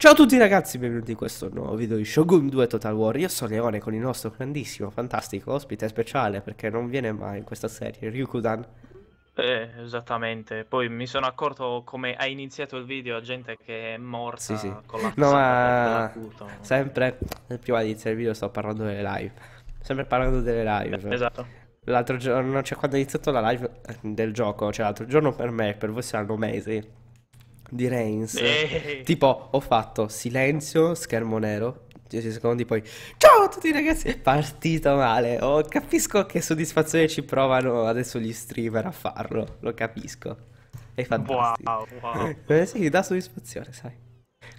Ciao a tutti ragazzi, benvenuti in questo nuovo video di Shogun 2 Total War Io sono Leone con il nostro grandissimo, fantastico ospite speciale Perché non viene mai in questa serie, Ryukudan Eh, esattamente Poi mi sono accorto come ha iniziato il video a gente che è morta sì, sì. con la No ma... Sempre, eh, prima di iniziare il video sto parlando delle live Sempre parlando delle live eh, Esatto L'altro giorno, cioè quando è iniziato la live eh, del gioco Cioè l'altro giorno per me, per voi saranno mesi di Reigns. Eh. Tipo, ho fatto silenzio, schermo nero, 10 secondi poi ciao a tutti ragazzi è partito male oh, capisco che soddisfazione ci provano adesso gli streamer a farlo lo capisco è fantastico wow, wow. Eh, sì dà soddisfazione sai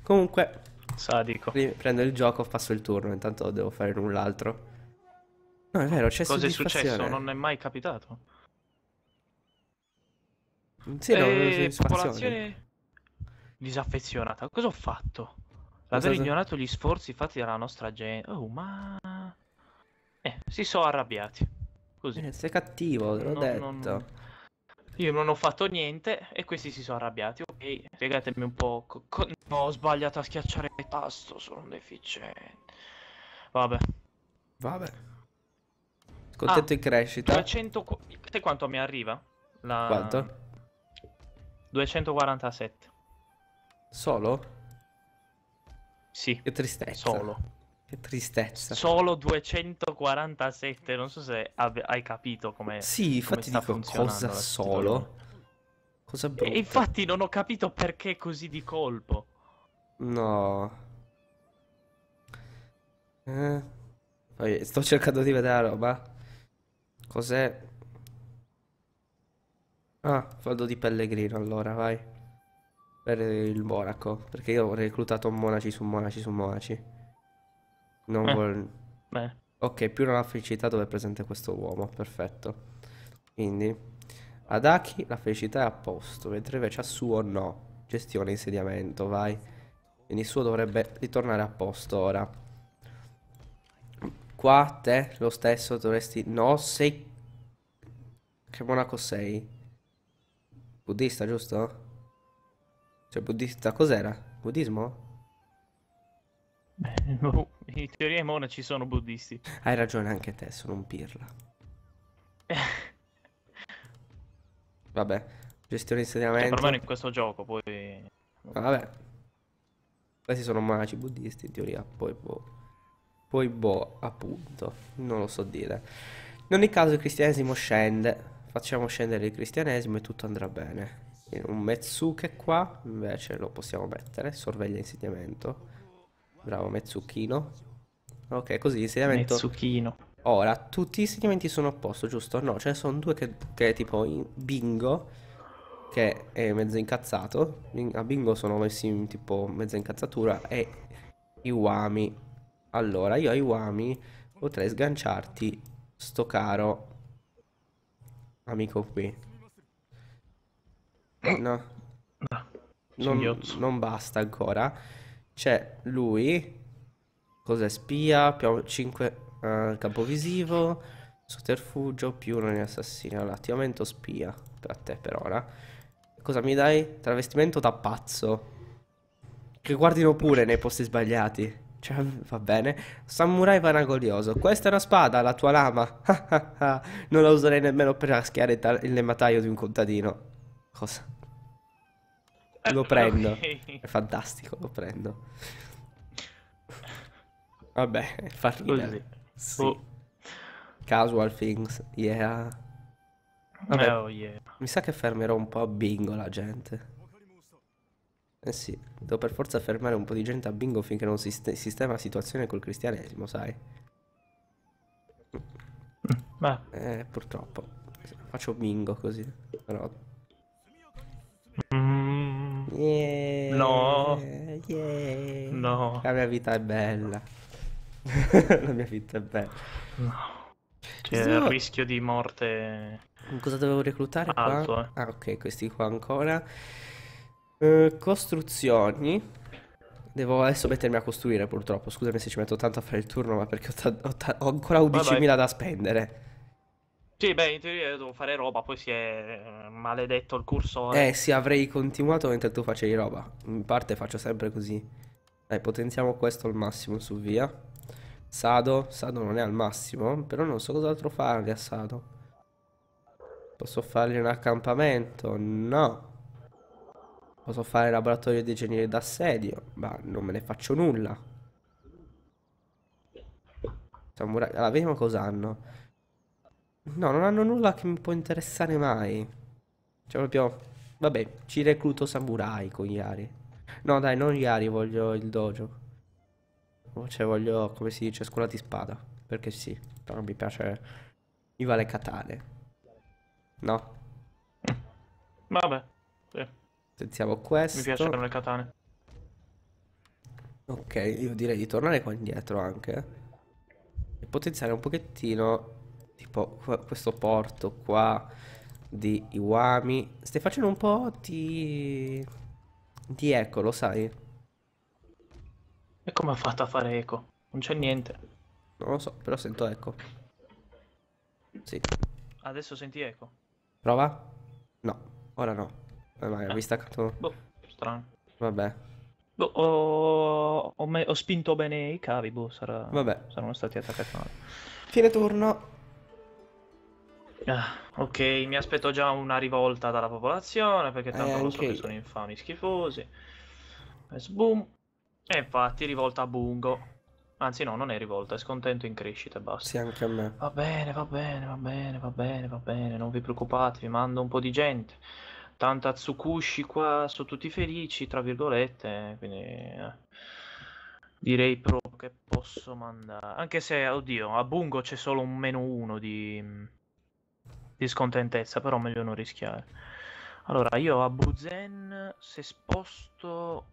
comunque Sadico. prendo il gioco passo il turno intanto devo fare null'altro no è vero c'è soddisfazione. cosa è successo non è mai capitato sì, no, eh, popolazione disaffezionata. Cosa ho fatto? L'aver ignorato gli sforzi fatti dalla nostra gente. Oh, ma... Eh, si sono arrabbiati. Così. Eh, sei cattivo, l'ho non, detto. Non... Io non ho fatto niente e questi si sono arrabbiati. Ok, spiegatemi un po'. Co- co- no, ho sbagliato a schiacciare il tasto, sono un deficiente. Vabbè. Vabbè. Contento ah, in crescita. 200... Sai quanto mi arriva? La... Quanto? 247. Solo? Sì. Che tristezza. Solo. Che tristezza. Solo 247, non so se hai capito come Sì, infatti come dico cosa solo. Cosa brutta. E infatti non ho capito perché così di colpo. No. Eh. sto cercando di vedere la roba. Cos'è? Ah, vado di Pellegrino allora, vai per il monaco, perché io ho reclutato monaci su monaci su monaci. Non eh. vuol... Beh. Ok, più nella felicità dove è presente questo uomo, perfetto. Quindi, ad Aki la felicità è a posto, mentre invece a suo no. Gestione insediamento, vai. Quindi il suo dovrebbe ritornare a posto ora. Qua te lo stesso dovresti... No, sei... Che monaco sei? Buddista, giusto? Cioè, buddista cos'era? Buddismo? Beh, boh, in teoria i monaci sono buddisti. Hai ragione anche te, sono un pirla. Vabbè, gestione cioè, insegnamento. Cioè, in questo gioco, poi... Eh, ah, vabbè. Questi sono monaci buddisti, in teoria, poi boh. Poi boh, appunto, non lo so dire. In ogni caso il cristianesimo scende, facciamo scendere il cristianesimo e tutto andrà bene un Metsuke qua invece lo possiamo mettere, sorveglia insediamento. Bravo Metsukino. Ok, così insediamento. Metsukino. Ora, tutti gli insediamenti sono a posto, giusto? No, ce ne sono due che, che tipo Bingo, che è mezzo incazzato. A Bingo sono messi in tipo mezza incazzatura e Iwami. Allora, io a Iwami potrei sganciarti sto caro amico qui. Eh, no, non, non basta ancora. C'è lui, cosa spia, più 5 uh, eh, campovisivo, sotterfugio, più non è assassino, l'attivamento spia, per te per ora. Cosa mi dai? Travestimento da pazzo. Che guardino pure nei posti sbagliati. Cioè, va bene. Samurai vanaglioso. Questa è una spada, la tua lama. non la userei nemmeno per raschiare il, il lemmataio di un contadino. Cosa? Lo prendo. Okay. È fantastico, lo prendo. Vabbè, fa ridere. Sì. Oh. Casual things, yeah. Vabbè, oh, yeah. Mi sa che fermerò un po' a bingo la gente. Eh sì, devo per forza fermare un po' di gente a bingo finché non si sistema la situazione col cristianesimo, sai? Beh. Eh, purtroppo. Faccio bingo così, però... Yeah. No. Yeah. No. La mia vita è bella. La mia vita è bella. No. C'è so... il rischio di morte. Cosa dovevo reclutare alto, qua? Eh. Ah, ok, questi qua ancora. Uh, costruzioni. Devo adesso mettermi a costruire purtroppo. Scusami se ci metto tanto a fare il turno, ma perché ho, ho, ho ancora 11.000 da spendere. Sì, beh, in teoria devo fare roba, poi si è eh, maledetto il cursore. Eh sì, avrei continuato mentre tu facevi roba. In parte faccio sempre così. Dai, potenziamo questo al massimo su via. Sado, Sado non è al massimo, però non so cos'altro fargli a Sado. Posso fargli un accampamento? No. Posso fare laboratorio di ingegneria d'assedio? Ma non me ne faccio nulla. Samurai, allora, vediamo hanno. No, non hanno nulla che mi può interessare mai. Cioè, proprio... Vabbè, ci recluto samurai con Yari. No, dai, non Yari, voglio il dojo. Cioè, voglio, come si dice, scuola di spada. Perché sì, però mi piace... Mi vale katane. No? Vabbè, sì. Sentiamo questo. Mi piacciono le katane. Ok, io direi di tornare qua indietro anche. E potenziare un pochettino tipo questo porto qua di Iwami. Stai facendo un po' di... di eco, lo sai? E come ha fatto a fare eco? Non c'è niente. Non lo so, però sento eco. Sì. Adesso senti eco. Prova? No, ora no. Vai, eh. avevi staccato... Boh, strano. Vabbè. Boh, ho... Ho, ho, spinto bene i cavi, boh, sarà... Vabbè. Saranno stati attaccati male. Fine turno. Ah, ok, mi aspetto già una rivolta dalla popolazione perché tanto eh, lo so che sono infami schifosi. Sboom. E infatti rivolta a Bungo. Anzi no, non è rivolta, è scontento in crescita e basta. Sì, anche a me. Va bene, va bene, va bene, va bene, va bene, non vi preoccupate, vi mando un po' di gente. Tanta Tsukushi qua, sono tutti felici, tra virgolette, quindi... Eh, direi proprio che posso mandare... Anche se, oddio, a Bungo c'è solo un meno uno di di scontentezza, però meglio non rischiare. Allora, io a Buzen, se sposto,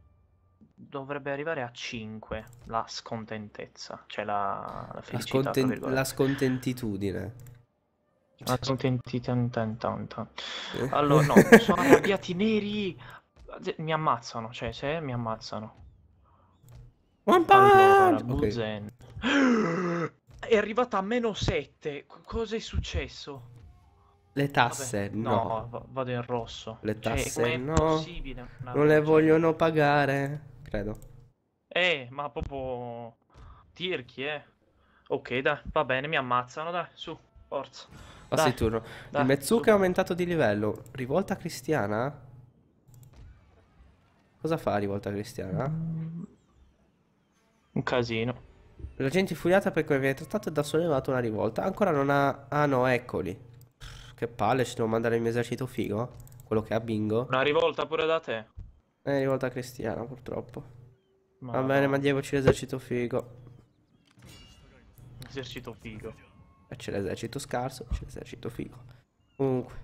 dovrebbe arrivare a 5 la scontentezza, cioè la, la felicità. La, sconten- la scontentitudine. La scontentitantantanta. Eh. Allora, no, sono arrabbiati neri, eh, mi ammazzano, cioè se mi ammazzano. One Allora, Buzen. Okay. È arrivata a meno 7, cosa è successo? Le tasse Vabbè, no. no. vado in rosso. Le cioè, tasse cioè, no. Non le vogliono pagare, credo. Eh, ma proprio tirchi, eh. Ok, dai, va bene, mi ammazzano, dai, su, forza. Passi turno. Dai, il Mezuka è aumentato di livello. Rivolta cristiana? Cosa fa rivolta cristiana? Un casino. La gente infuriata per come viene trattato ed ha sollevato una rivolta. Ancora non ha... Ah no, eccoli. Che palle, ci devo mandare il mio esercito figo. Quello che ha bingo. Una rivolta pure da te. È rivolta cristiana, purtroppo. Ma... Va bene, mandiamoci l'esercito figo. Esercito figo. E eh, c'è l'esercito scarso, c'è l'esercito figo. Comunque,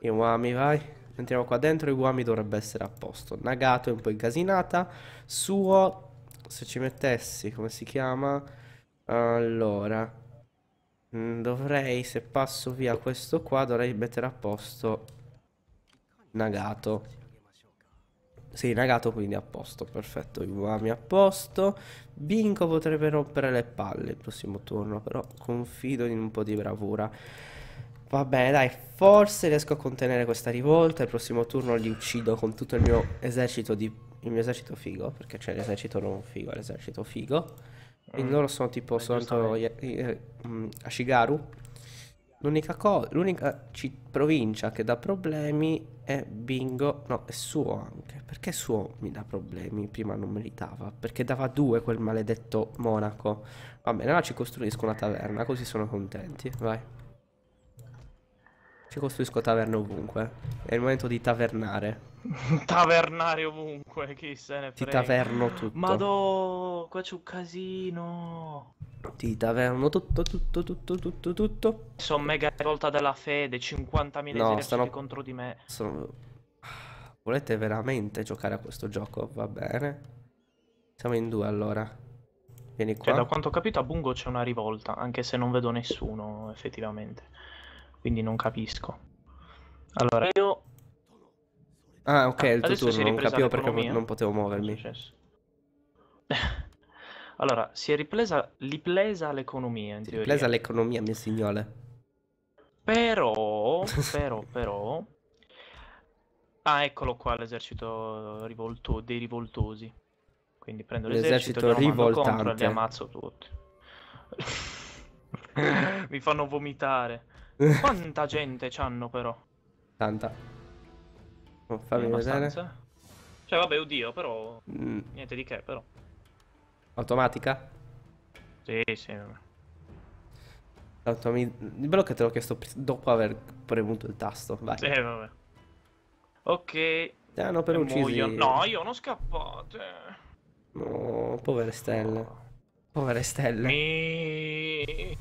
i guami, vai. Entriamo qua dentro, i guami dovrebbe essere a posto. Nagato è un po' incasinata. Suo, se ci mettessi, come si chiama? Allora... Mm, dovrei, se passo via questo qua, dovrei mettere a posto Nagato. Sì, Nagato quindi a posto, perfetto, Iwami a posto. Binko potrebbe rompere le palle il prossimo turno, però confido in un po' di bravura. Va bene, dai, forse riesco a contenere questa rivolta, il prossimo turno li uccido con tutto il mio esercito di... il mio esercito figo, perché c'è l'esercito non figo, l'esercito figo. Quindi mm. loro sono tipo eh, soltanto eh, mm, Ashigaru. L'unica, co- l'unica provincia che dà problemi è Bingo. No, è suo anche. Perché suo mi dà problemi? Prima non me Perché dava due quel maledetto monaco. Va bene, allora ci costruisco una taverna, così sono contenti. Vai. Ci costruisco taverne ovunque. È il momento di tavernare. Tavernare ovunque, chi se ne frega. Ti taverno tutto. Madò, qua c'è un casino. Ti taverno tutto, tutto, tutto, tutto, tutto. Sono mega rivolta della fede, 50.000 no, sono... contro di me. Sono... Volete veramente giocare a questo gioco? Va bene. Siamo in due allora. Vieni cioè, qua. Cioè, da quanto ho capito a Bungo c'è una rivolta, anche se non vedo nessuno effettivamente. Quindi non capisco. Allora, io Ah, ok, ah, il tuo turno, non capivo perché non potevo muovermi. allora, si è ripresa, ripresa l'economia, in si teoria. ripresa l'economia, mio signore. Però, però, però... Ah, eccolo qua l'esercito rivolto... dei rivoltosi. Quindi prendo l'esercito, l'esercito rivoltante. Contro, li ammazzo tutti. Mi fanno vomitare. Quanta gente c'hanno però? Tanta. Oh, fammi vedere. Cioè, vabbè, oddio, però... Mm. Niente di che, però. Automatica? Sì, sì. Automi... Il bello che te l'ho chiesto dopo aver premuto il tasto, vai. Sì, vabbè. Ok. Ah, no, per uccisi... Muoio. No, io non scappate. Eh. No, povere stelle. Povere stelle. Mi...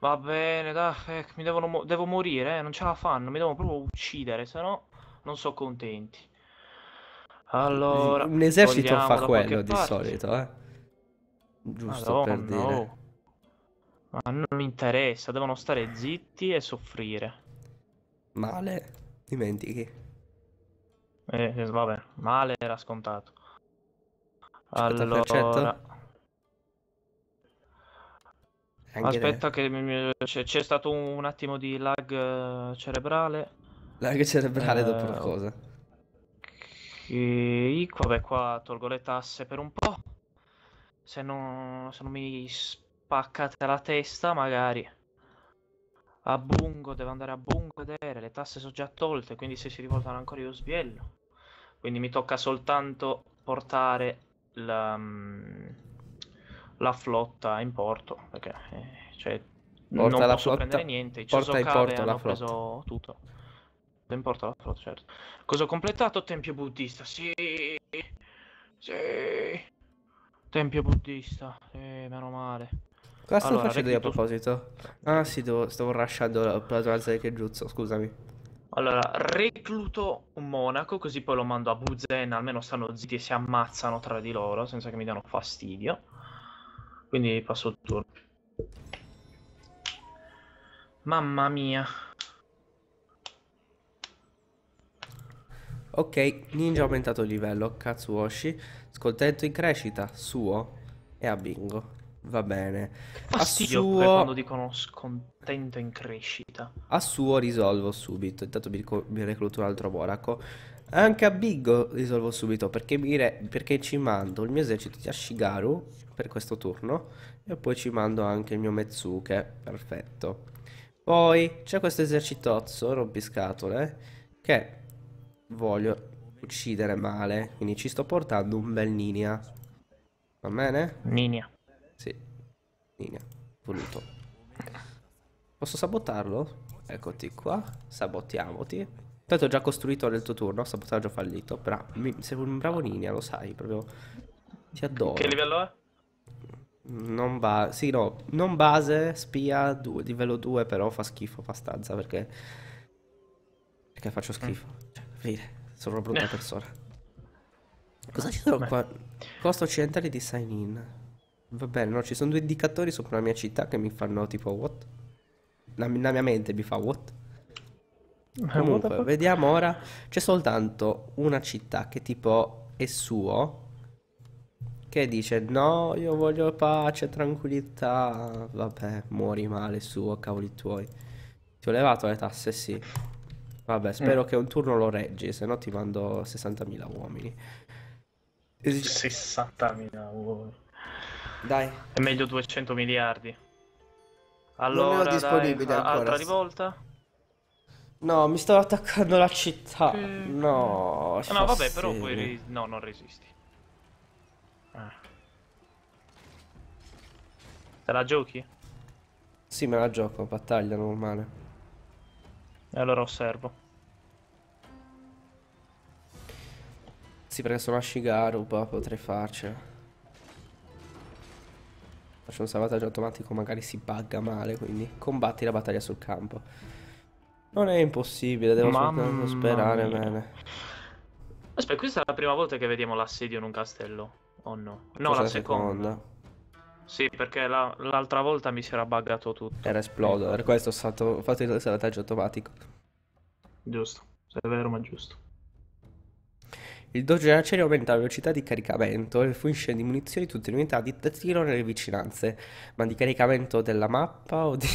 Va bene, dai, ecco, mi devono mo devo morire, eh. non ce la fanno, mi devono proprio uccidere, se sennò... no non sono contenti. Allora, un esercito fa quello di parte. solito, eh. Giusto Madonna, per dire. Oh. Ma non mi interessa, devono stare zitti e soffrire. Male, dimentichi. Eh, eh vabbè, male era scontato. Allora... Aspetta ne... che c'è stato un attimo di lag eh, cerebrale. Larga cerebrale uh, dopo la eh, cosa. Ok, vabbè qua tolgo le tasse per un po'. Se non, se non mi spaccate la testa magari. A Bungo, devo andare a Bungo a vedere, le tasse sono già tolte, quindi se si rivoltano ancora io sbiello. Quindi mi tocca soltanto portare la, mm, la flotta in porto, perché eh, cioè, Porta non posso porta, prendere niente, i Cesocave hanno preso tutto. Non importa la frutta, certo. Cosa ho completato? Tempio buddista, sì! Sì! Tempio buddista, sì, meno male. Cosa sto facendo io a proposito? Ah sì, devo, stavo rushando la plasmanza di Kejutsu, scusami. Allora, recluto un monaco, così poi lo mando a Buzen, almeno stanno zitti e si ammazzano tra di loro, senza che mi diano fastidio. Quindi passo il turno. Mamma mia, Ok, ninja aumentato il livello, Katsuoshi, scontento in crescita, suo e a bingo. Va bene. a suo... quando dicono scontento in crescita. A suo risolvo subito, intanto mi, mi recluto un altro monaco. Anche a Bingo risolvo subito perché, perché, ci mando il mio esercito di Ashigaru per questo turno e poi ci mando anche il mio Metsuke, perfetto. Poi c'è questo esercitozzo rompiscatole che voglio uccidere male, quindi ci sto portando un bel Ninia. Va bene? Ninia. Sì, Ninia, voluto. Posso sabotarlo? Eccoti qua, sabotiamoti. Tanto ho già costruito nel tuo turno, sabotaggio fallito, però mi, sei un bravo Ninia, lo sai, proprio ti adoro. Che livello è? Non va, sì no, non base, spia, due, livello 2 però fa schifo abbastanza perché, perché faccio schifo. Mm. Cioè, Fine, sono una brutta persona. Cosa ci sono qua? Costa occidentale di sign in. Va bene, no, ci sono due indicatori sopra la mia città che mi fanno tipo what? La, la mia mente mi fa what? Eh, Comunque, vediamo ora. C'è soltanto una città che tipo è suo. Che dice no, io voglio pace, tranquillità. Vabbè, muori male suo, cavoli tuoi. Ti ho levato le tasse, sì. Vabbè, mm. spero mm. che un turno lo reggi, se no ti mando 60.000 uomini. 60.000 uomini. Dai. È meglio 200 miliardi. Allora, non disponibile dai, ancora. altra rivolta? No, mi stavo attaccando la città. Che... No, no, eh, vabbè, però poi ri... no, non resisti. Ah. Te la giochi? Sì, me la gioco, battaglia normale. E allora osservo. Sì, perché sono a Shigaru, boh, potrei farcela. Faccio un salvataggio automatico, magari si bugga male, quindi combatti la battaglia sul campo. Non è impossibile, devo soltanto sperare mia. bene. Aspetta, questa è la prima volta che vediamo l'assedio in un castello, o oh no? No, Forse la seconda. seconda. Sì, perché la, l'altra volta mi si era buggato tutto. Era esploso, per questo ho, stato, fatto il salvataggio automatico. Giusto, se è vero ma giusto. Il dojo acero aumenta la velocità di caricamento e fruisce di munizioni tutte le unità di tiro nelle vicinanze, ma di caricamento della mappa o di...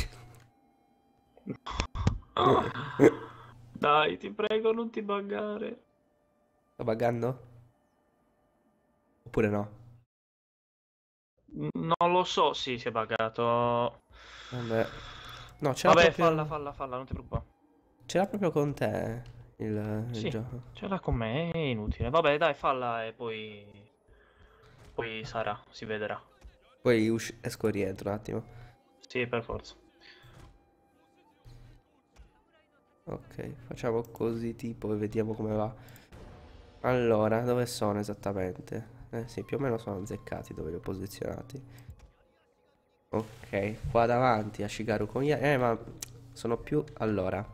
Dai, ti prego, non ti buggare. Sto buggando? Oppure no? Non lo so, sì, si è buggato. Vabbè. No, c'è Vabbè, proprio... falla, falla, falla, non ti preoccupare. C'era proprio con te il, il sì, gioco. C'era con me, è inutile. Vabbè, dai, falla e poi... Poi sarà, si vedrà. Poi usci... esco rientro un attimo. Sì, per forza. Ok, facciamo così tipo e vediamo come va. Allora, dove sono esattamente? Eh sì, più o meno sono azzeccati dove li ho posizionati. Ok, qua davanti a Shigaru con Yari. Eh, ma sono più... Allora,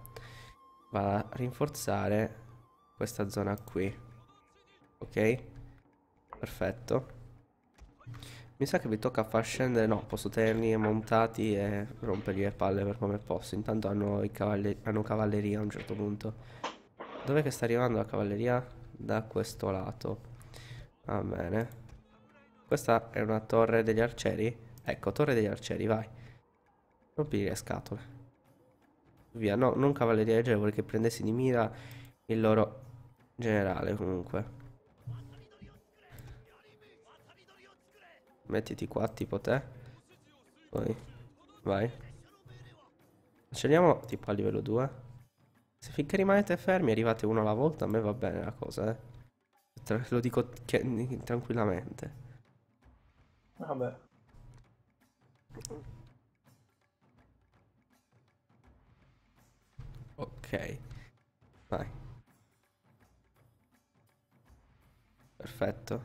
va a rinforzare questa zona qui. Ok? Perfetto. Mi sa che vi tocca far scendere... No, posso tenerli montati e rompergli le palle per come posso. Intanto hanno, cavalle... hanno cavalleria a un certo punto. Dov'è che sta arrivando la cavalleria? Da questo lato. Va bene. Questa è una torre degli arcieri? Ecco, torre degli arcieri, vai. Rompili le scatole. Via, no, non cavalleria leggera, vorrei che prendessi di mira il loro generale comunque. Mettiti qua, tipo te. Poi, vai. Scegliamo tipo a livello 2. Se finché rimanete fermi arrivate uno alla volta, a me va bene la cosa, eh. Te lo dico tranquillamente. Vabbè. Ok. Vai. Perfetto.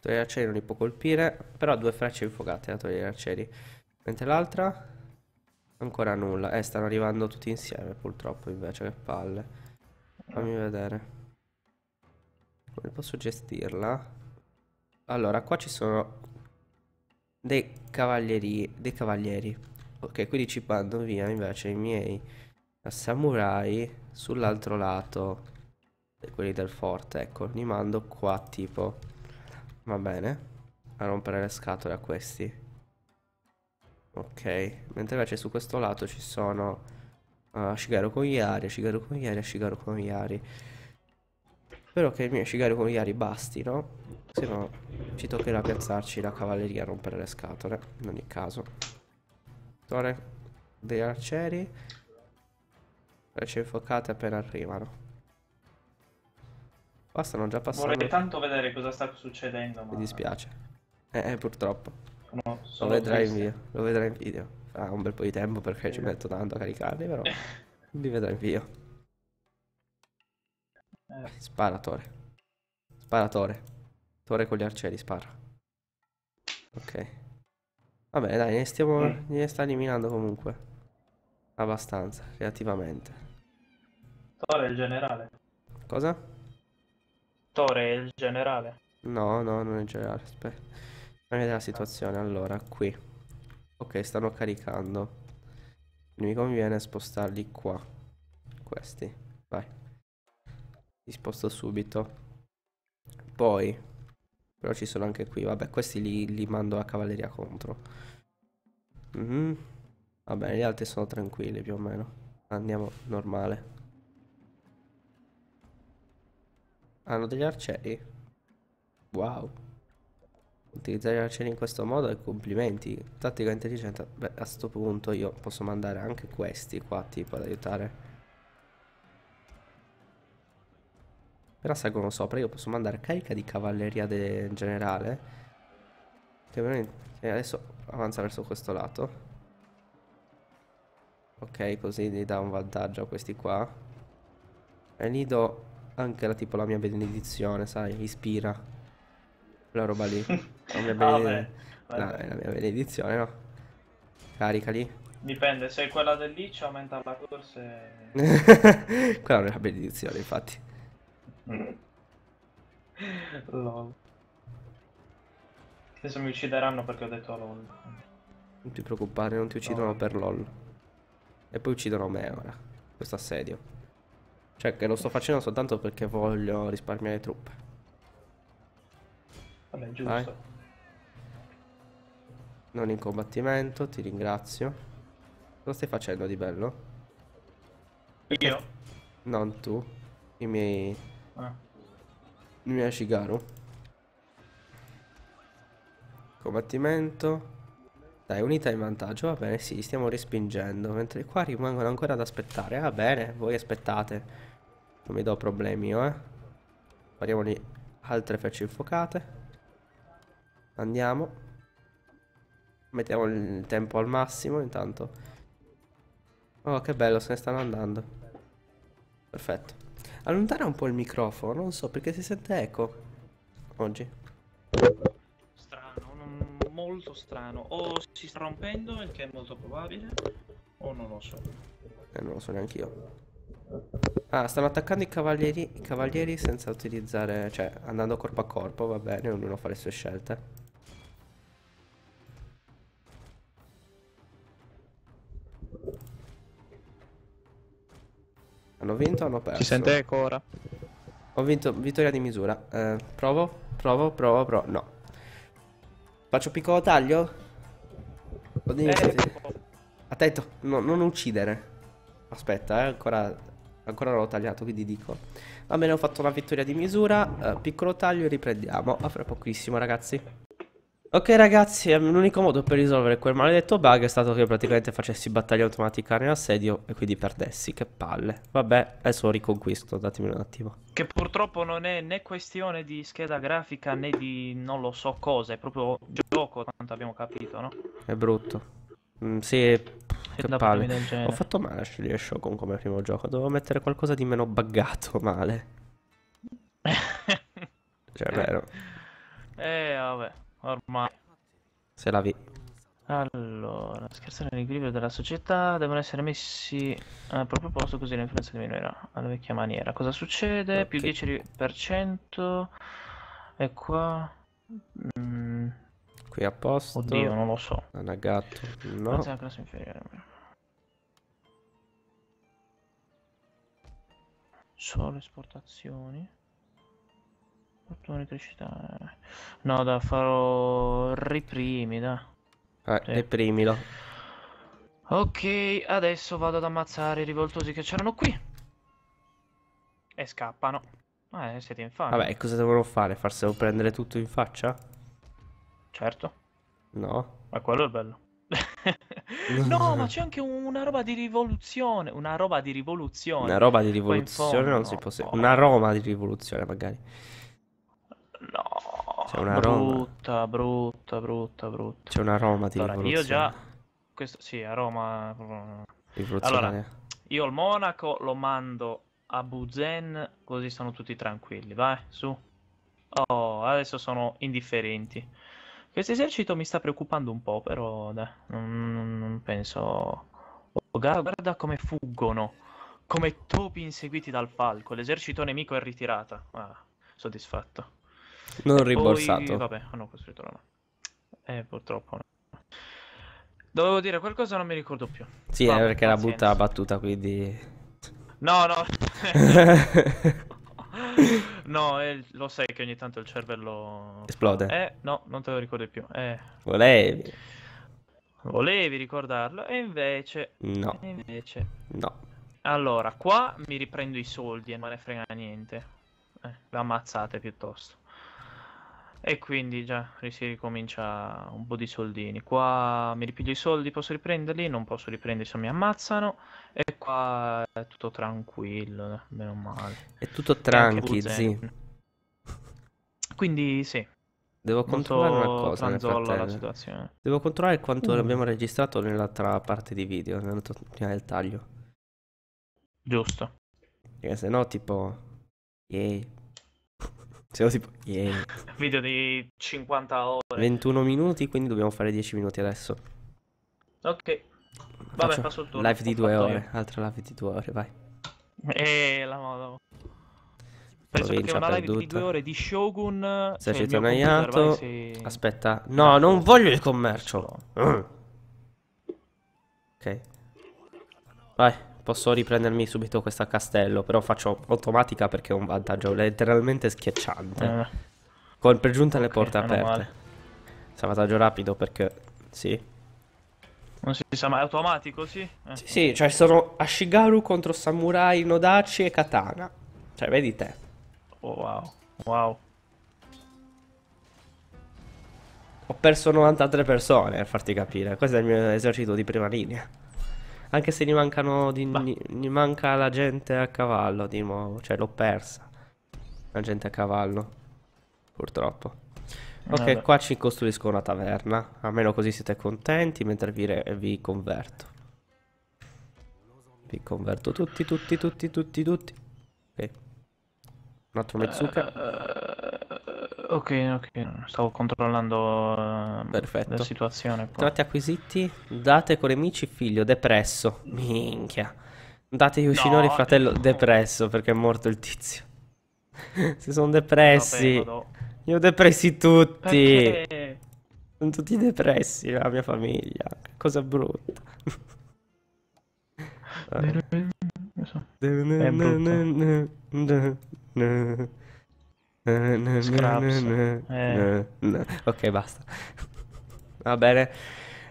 Togliere arcieri non li può colpire, però due frecce infuocate da togliere arcieri. Mentre l'altra... Ancora nulla. Eh, stanno arrivando tutti insieme purtroppo invece, che palle. Fammi vedere. Come posso gestirla? Allora, qua ci sono dei cavalieri, dei cavalieri. Ok, quindi ci mando via invece i miei samurai sull'altro lato, quelli del forte, ecco, li mando qua tipo, va bene, a rompere le scatole a questi. Ok, mentre invece su questo lato ci sono a Shigeru Koyari, a Shigeru Koyari, a Shigeru Koyari. Spero che il mio Shigeru Koyari basti, no? Se no ci toccherà piazzarci la cavalleria a rompere le scatole, in ogni caso. Torre degli arcieri. Frecce infuocate appena arrivano. Qua stanno già passando. Vorrei tanto vedere cosa sta succedendo, ma... Mi dispiace. Eh, eh purtroppo. No, lo vedrai in video, lo vedrai in video ah, un bel po' di tempo perché ci metto tanto a caricarli, però li vedrò in video. Eh. Sparatore. Sparatore. Tore con gli arcieri, spara. Ok. Vabbè, dai, ne stiamo... Mm. Ne sta eliminando comunque. Abbastanza, relativamente. Tore è il generale. Cosa? Tore è il generale. No, no, non è il generale, aspetta. Fammi vedere la situazione, allora, qui. Ok, stanno caricando. mi conviene spostarli qua. Questi. Vai. Li sposto subito. Poi. Però ci sono anche qui. Vabbè, questi li, li mando a cavalleria contro. Mm -hmm. Va gli altri sono tranquilli più o meno. Andiamo normale. Hanno degli arcieri? Wow utilizzare l'arciere in questo modo e complimenti. Tattica intelligente, beh, a sto punto io posso mandare anche questi qua, tipo, ad aiutare. Però salgono sopra, io posso mandare carica di cavalleria del generale. Che eh, adesso avanza verso questo lato. Ok, così gli dà un vantaggio a questi qua. E gli do anche la, tipo la mia benedizione, sai, ispira. La roba lì. È una bella, ah, no, è una benedizione, no? Carica lì. Dipende, se è quella del liccio aumenta la corsa e... quella non è una benedizione, infatti. LOL. Adesso mi uccideranno perché ho detto LOL. Non ti preoccupare, non ti uccidono no. per LOL. E poi uccidono me ora. Questo assedio. Cioè che lo sto facendo soltanto perché voglio risparmiare le truppe. Vabbè, giusto. Vai. Non in combattimento, ti ringrazio. Cosa stai facendo di bello? Io. Non tu. I miei... Ah. I miei Shigaru. Combattimento. Dai, unità in vantaggio, va bene, sì, stiamo respingendo. Mentre qua rimangono ancora ad aspettare. Va ah, bene, voi aspettate. Non mi do problemi io, eh. Pariamoli altre frecce infuocate. Andiamo. Mettiamo il tempo al massimo intanto. Oh, che bello, se ne stanno andando. Perfetto. Allontana un po' il microfono, non so, perché si sente eco. Oggi. Strano, non... molto strano. O si sta rompendo, il che è molto probabile, o non lo so. Eh, non lo so neanche io. Ah, stanno attaccando i cavalieri, i cavalieri senza utilizzare... Cioè, andando corpo a corpo, va bene, ognuno fa le sue scelte. Hanno vinto o hanno perso? Si sente ancora? Ho vinto vittoria di misura. Eh, provo, provo, provo, provo. No. Faccio piccolo taglio? Lo devi eh, Attento, no, non uccidere. Aspetta, eh, ancora, ancora non l'ho tagliato, quindi dico. Va bene, ho fatto una vittoria di misura. Eh, piccolo taglio e riprendiamo. A fra pochissimo, ragazzi. Ok ragazzi, l'unico modo per risolvere quel maledetto bug è stato che io praticamente facessi battaglia automatica nell'assedio e quindi perdessi, che palle. Vabbè, adesso lo riconquisto, datemi un attimo. Che purtroppo non è né questione di scheda grafica né di non lo so cosa, è proprio gioco, tanto abbiamo capito, no? È brutto. Mm, sì, è che palle. Ho fatto male a scegliere Shogun come primo gioco, dovevo mettere qualcosa di meno buggato male. cioè, è vero. Eh, vabbè. Ormai. Se la vi. Allora, scherzare l'equilibrio della società devono essere messi al proprio posto così l'influenza diminuirà alla vecchia maniera. Cosa succede? Okay. Più 10% e qua... Mm. Qui a posto. Oddio, non lo so. Anagato, no. Anzi, la classe inferiore. Solo esportazioni. 8 monetricità. Eh. No, da farò riprimi, da. Eh, sì. reprimilo. Ok, adesso vado ad ammazzare i rivoltosi che c'erano qui. E scappano. Eh, siete infame. Vabbè, cosa devono fare? Farselo prendere tutto in faccia? Certo. No. Ma quello è bello. no, ma c'è anche una roba di rivoluzione. Una roba di rivoluzione. Una roba di rivoluzione non si può. Una Roma di rivoluzione, magari. No. C'è una brutta, brutta, brutta, brutta, brutta. C'è un aroma di allora, rivoluzione. Io già... Questo, sì, aroma... Eh, allora, io il Monaco lo mando a Buzen, così sono tutti tranquilli. Vai, su. Oh, adesso sono indifferenti. Questo esercito mi sta preoccupando un po', però dai, non, non penso... Oh, guarda come fuggono, come topi inseguiti dal falco. L'esercito nemico è ritirata. Ah, soddisfatto. Non e rimborsato. Poi, vabbè, hanno costruito la Eh, purtroppo no. Dovevo dire qualcosa, non mi ricordo più. Sì, vabbè, perché pazienza. era brutta la battuta, quindi... No, no. no, eh, lo sai che ogni tanto il cervello... Esplode. Eh, no, non te lo ricordo più. Eh. Volevi. Volevi ricordarlo, e invece... No. E invece... No. Allora, qua mi riprendo i soldi e non ne frega niente. Eh, ammazzate piuttosto. E quindi già si ricomincia un po' di soldini. Qua mi ripiglio i soldi, posso riprenderli? Non posso riprenderli se mi ammazzano. E qua è tutto tranquillo, meno male. È tutto tranquillo, sì. Quindi sì. Devo controllare una cosa. la situazione. Devo controllare quanto mm. abbiamo registrato nell'altra parte di video, nell'altra prima del taglio. Giusto. Perché se no tipo... Yay. Se no si può... Video di 50 ore. 21 minuti, quindi dobbiamo fare 10 minuti adesso. Ok. Vabbè, Faccio passo il turno. Live di 2 ore, io. altra live di 2 ore, vai. Eh, la moda. Penso che una live perduta. di 2 ore di Shogun... Se cioè, siete annoiato... Si... Aspetta. No, non voglio il commercio. Mm. Ok. Vai. Posso riprendermi subito questo castello, però faccio automatica perché è un vantaggio letteralmente schiacciante. Eh. Con per okay, le porte aperte. Male. Salvataggio rapido perché... Sì. Non si sa mai, automatico, sì? Eh. Sì, sì, cioè sono Ashigaru contro Samurai, Nodachi e Katana. Cioè, vedi te. Oh, wow. Wow. Ho perso 93 persone, per farti capire. Questo è il mio esercito di prima linea. Anche se gli mancano di, gli, gli manca la gente a cavallo di nuovo. Cioè l'ho persa. La gente a cavallo. Purtroppo. Eh, ok, Vabbè. qua ci costruisco una taverna. Almeno così siete contenti mentre vi, vi converto. Vi converto tutti, tutti, tutti, tutti, tutti. Ok. Un altro mezzucca. Eh, Ok, ok, stavo controllando ehm, Perfetto. la situazione. Poi. Tratti acquisiti, date con amici, figlio, depresso. Minchia. Date Yoshinori, no, fratello, no. depresso, perché è morto il tizio. si sono depressi. No, prego, ho depressi tutti. Perché? Sono tutti depressi, la mia famiglia. Cosa brutta. È brutto. Eh. Ok, basta. Va bene.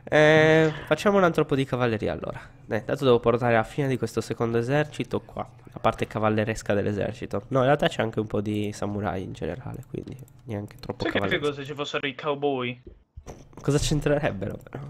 Eh, facciamo un altro po' di cavalleria allora. Eh, dato devo portare a fine di questo secondo esercito qua, la parte cavalleresca dell'esercito. No, in realtà c'è anche un po' di samurai in generale, quindi neanche troppo Sai cavalleresco. Sai che se ci fossero i cowboy? Cosa c'entrerebbero però?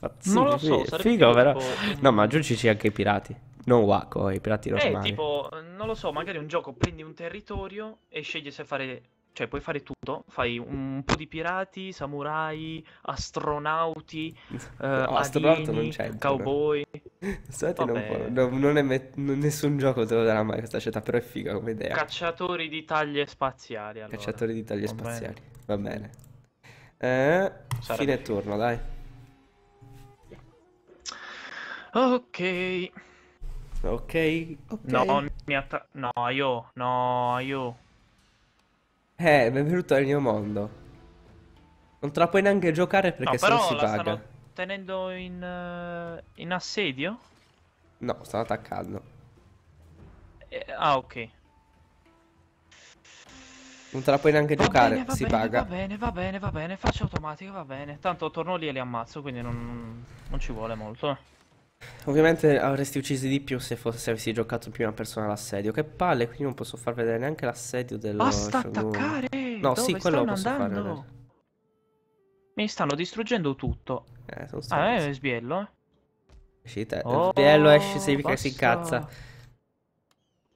Pazzino, non lo so, figo, figo però. Tipo... No, ma sono anche i pirati non Waco, i pirati normali. Eh, tipo, non lo so, magari un gioco prendi un territorio e scegli se fare cioè puoi fare tutto, fai un po' di pirati, samurai, astronauti, eh, no, astronauta non c'è, cowboy. Stati non, non, non, è met- non, nessun gioco te lo darà mai questa scelta, però è figa come idea. Cacciatori di taglie spaziali. Allora. Cacciatori di taglie va spaziali, bene. va bene. Eh, fine figa. turno, dai. Ok. Ok? Ok. No, no, io, no, io. Eh, benvenuto nel mio mondo. Non te la puoi neanche giocare perché no, se no si paga. Stanno tenendo in, uh, in assedio? No, stanno attaccando. Eh, ah, ok. Non te la puoi neanche va giocare, bene, si bene, paga. Va bene, va bene, va bene, faccio automatico, va bene. Tanto torno lì e li ammazzo, quindi non, non ci vuole molto. eh Ovviamente avresti ucciso di più se, fosse, se avessi giocato in prima persona l'assedio. Che palle, quindi non posso far vedere neanche l'assedio del Basta Shogun. Cioè, attaccare! No, Dove quello lo posso andando? far vedere. Mi stanno distruggendo tutto. Eh, sono stato. Ah, eh, sbiello, eh. Uscite. Eh, oh, sbiello esce significa che si incazza.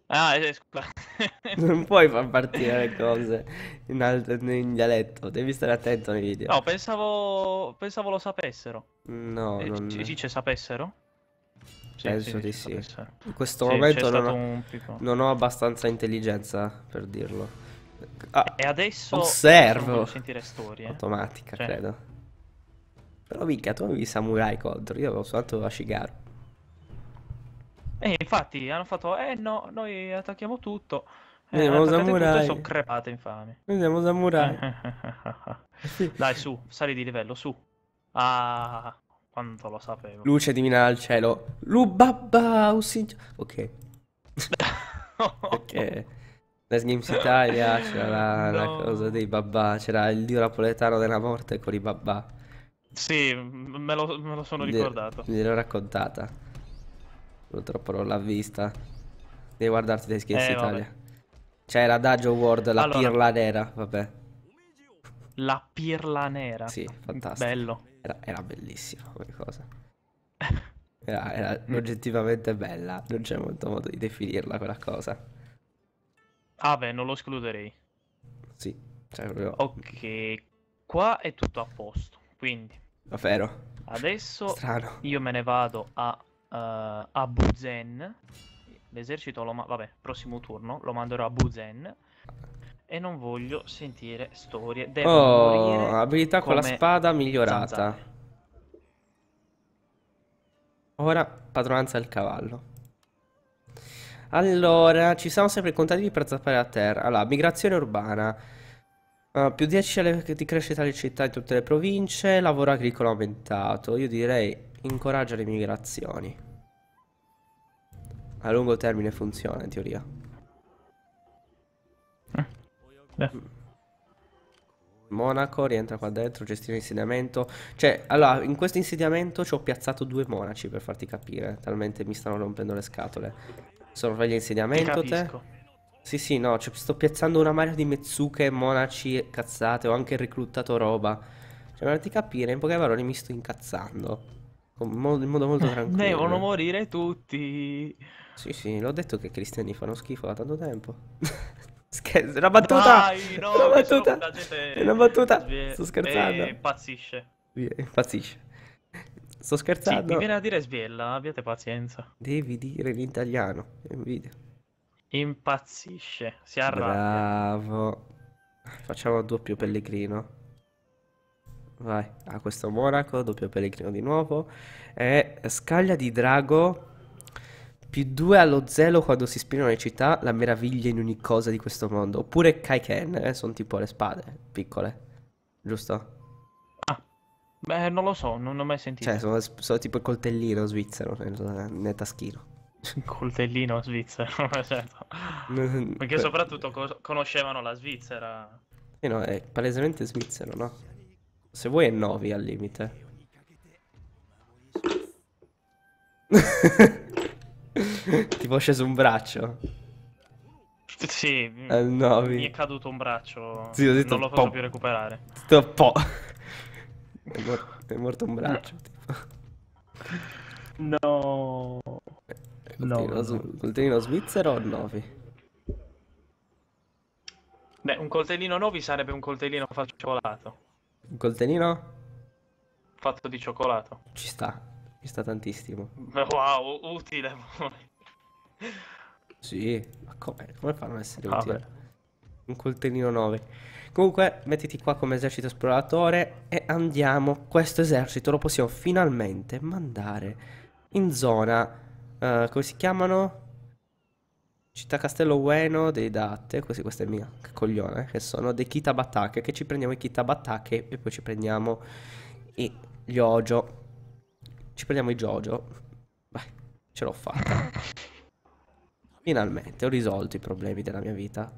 Ah, eh, scusa. non puoi far partire le cose in, alto, in, dialetto, devi stare attento nei video. No, pensavo, pensavo lo sapessero. No, eh, non... Sì, sapessero? Sì, Penso sì, di sì. In questo sì, momento non ho, non ho, abbastanza intelligenza per dirlo. Ah, e adesso osservo. sentire storie. Eh. Automatica, cioè. credo. Però mica tu avevi Samurai contro, io avevo soltanto Ashigaru. E eh, infatti hanno fatto, eh no, noi attacchiamo tutto. Noi eh, siamo samurai. Sono crepate infame. Noi siamo samurai. Eh, Dai, su, sali di livello, su. Ah, quanto lo sapevo. Luce divina al cielo. Lubabba ussigia... Ok. Perché... Let's Games Italia c'era la, no. la, cosa dei babà, c'era il dio napoletano della morte con i babà. Sì, me lo, me lo sono ricordato. Gliel'ho raccontata. Purtroppo non l'ha vista. Devi guardarti Let's Games eh, Italia. C'era D'Agio World, la allora... pirla nera, vabbè. La pirla nera. Sì, fantastico. Bello. Era, era bellissima quella cosa. Era, era mm. oggettivamente bella, non c'è molto modo di definirla quella cosa. Ah beh, non lo escluderei. Sì, cioè proprio... Ok, qua è tutto a posto, quindi... Davvero? Adesso Strano. io me ne vado a, uh, a Buzen. L'esercito lo... Ma- vabbè, prossimo turno lo manderò a Buzen e non voglio sentire storie. Devo oh, abilità con la spada migliorata. Zanzare. Ora padronanza del cavallo. Allora, ci siamo sempre i contadini per zappare la terra. Allora, migrazione urbana. Uh, più 10 alle, di crescita alle città in tutte le province. Lavoro agricolo aumentato. Io direi incoraggia le migrazioni. A lungo termine funziona in teoria. Monaco rientra qua dentro, gestione insediamento. Cioè, allora, in questo insediamento ci ho piazzato due monaci per farti capire. Talmente mi stanno rompendo le scatole. Sorveglia insediamento, te. Sì, sì, no, cioè, sto piazzando una marea di mezzuche, monaci, cazzate. Ho anche reclutato roba. Cioè, per farti capire, in poche parole mi sto incazzando. In modo, in modo molto tranquillo. Devono morire tutti. Sì, sì, l'ho detto che i cristiani fanno schifo da tanto tempo. Scherzo, una battuta! Dai, no, una battuta! gente... una battuta! Sto scherzando! E eh, impazzisce. Impazzisce. Sto scherzando. Sì, mi viene a dire sbiella, abbiate pazienza. Devi dire in italiano, invidia! Impazzisce, si arrabbia. Bravo. Facciamo doppio pellegrino. Vai, a questo monaco, doppio pellegrino di nuovo. E scaglia di drago più 2 allo zelo quando si ispirano le città, la meraviglia in ogni cosa di questo mondo. Oppure Kaiken, eh, sono tipo le spade piccole, giusto? Ah, beh, non lo so, non ho mai sentito. Cioè, sono, sono tipo il coltellino svizzero nel, eh, nel taschino. Coltellino svizzero, certo. Perché soprattutto co conoscevano la Svizzera. Eh no, è palesemente svizzero, no? Se vuoi è Novi al limite. tipo sceso un braccio. Sì, eh, no, mi... mi è caduto un braccio. Sì, ho detto non lo posso po'. più recuperare. Zitto, po'. è, mor è morto un braccio. No. Eh, no. Coltellino, no. coltellino svizzero o novi? Beh, un coltellino novi sarebbe un coltellino fatto di cioccolato. Un coltellino? Fatto di cioccolato. Ci sta, ci sta tantissimo. Wow, utile. Sì, ma come, fa a non essere ah, utili? Un coltellino 9. Comunque, mettiti qua come esercito esploratore e andiamo. Questo esercito lo possiamo finalmente mandare in zona... Uh, come si chiamano? Città Castello Ueno dei Date, così questa è mia, che coglione, che sono dei Kitabatake, che ci prendiamo i Kitabatake e poi ci prendiamo i Jojo. Ci prendiamo i Jojo. Beh, ce l'ho fatta. Finalmente ho risolto i problemi della mia vita.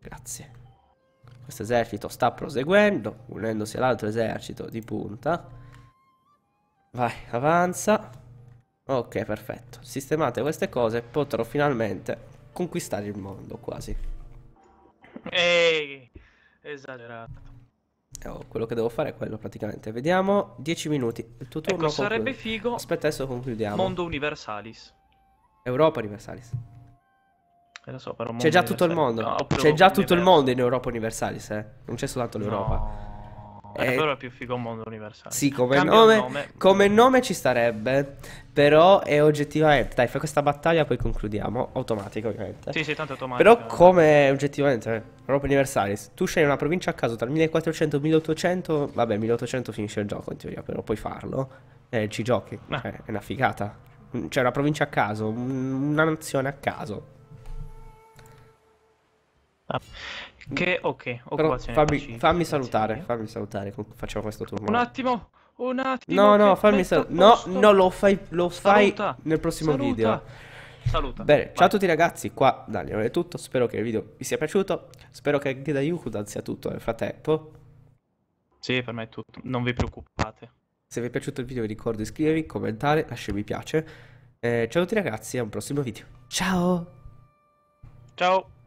Grazie. Questo esercito sta proseguendo, unendosi all'altro esercito di punta. Vai, avanza. Ok, perfetto. Sistemate queste cose, potrò finalmente conquistare il mondo, quasi. Ehi, esagerato. Eh, oh, quello che devo fare è quello praticamente. Vediamo 10 minuti. Il tuo turno ecco, sarebbe figo. Aspetta, adesso concludiamo. Mondo Universalis. Europa Universalis. Eh, lo so, però c'è già tutto il mondo. No, c'è già tutto il mondo in Europa Universalis, eh. Non c'è soltanto l'Europa. No. Eh, allora eh, è più figo mondo universale. Sì, come nome, nome, come nome ci starebbe. Però è oggettivamente. Dai, fai questa battaglia, poi concludiamo. Automatico, ovviamente. Sì, sì, tanto automatico. Però, eh. come oggettivamente, Europa Universalis, tu scegli una provincia a caso tra 1400 e 1800. Vabbè, 1800 finisce il gioco in teoria, però puoi farlo. Eh, ci giochi. Eh. Cioè, è una figata. C'è cioè, una provincia a caso, una nazione a caso. Ah. Che ok, Però, fammi, fammi, salutare, fammi salutare, facciamo questo turno. Un attimo, un attimo. No, no, fammi salutare. No, no, lo fai, lo fai nel prossimo Saluta. video. Saluta. Bene, Vai. ciao a tutti ragazzi, qua Daniel è tutto, spero che il video vi sia piaciuto, spero che anche da Yukudan sia tutto nel frattempo. Sì, per me è tutto, non vi preoccupate. Se vi è piaciuto il video vi ricordo di iscrivervi, commentare, lasciare mi piace. Eh, ciao a tutti ragazzi, a un prossimo video. Ciao! Ciao!